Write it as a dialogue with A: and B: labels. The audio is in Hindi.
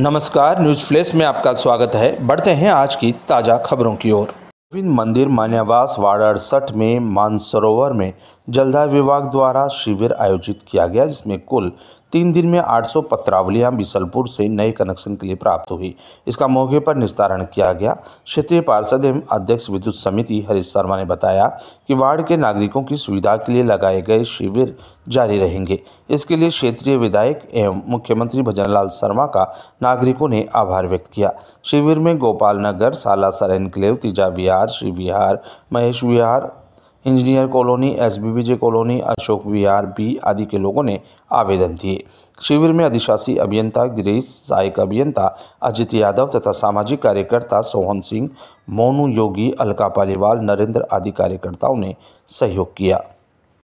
A: नमस्कार न्यूज फ्लैश में आपका स्वागत है बढ़ते हैं आज की ताज़ा खबरों की ओर गोविंद मंदिर मान्यावास वार्ड अड़सठ में मानसरोवर में जलदाय विभाग द्वारा शिविर आयोजित किया गया जिसमें कुल तीन दिन में 800 पत्रावलियाँ बिसलपुर से नए कनेक्शन के लिए प्राप्त हुई इसका मौके पर निस्तारण किया गया क्षेत्रीय पार्षद एवं अध्यक्ष विद्युत समिति हरीश शर्मा ने बताया कि वार्ड के नागरिकों की सुविधा के लिए लगाए गए शिविर जारी रहेंगे इसके लिए क्षेत्रीय विधायक एवं मुख्यमंत्री भजनलाल शर्मा का नागरिकों ने आभार व्यक्त किया शिविर में Gopal Nagar Salasar enclave Teeja Vihar Shri Vihar Mahesh Vihar engineer colony S colony Ashok Vihar B आदि के लोगों ने आवेदन दिए शिविर में अधिशासी अभियंता गिरीश सहायक अभियंता अजित यादव तथा सामाजिक कार्यकर्ता सोहन सिंह मोनू योगी अलका पालीवाल नरेंद्र आदि कार्यकर्ताओं ने सहयोग किया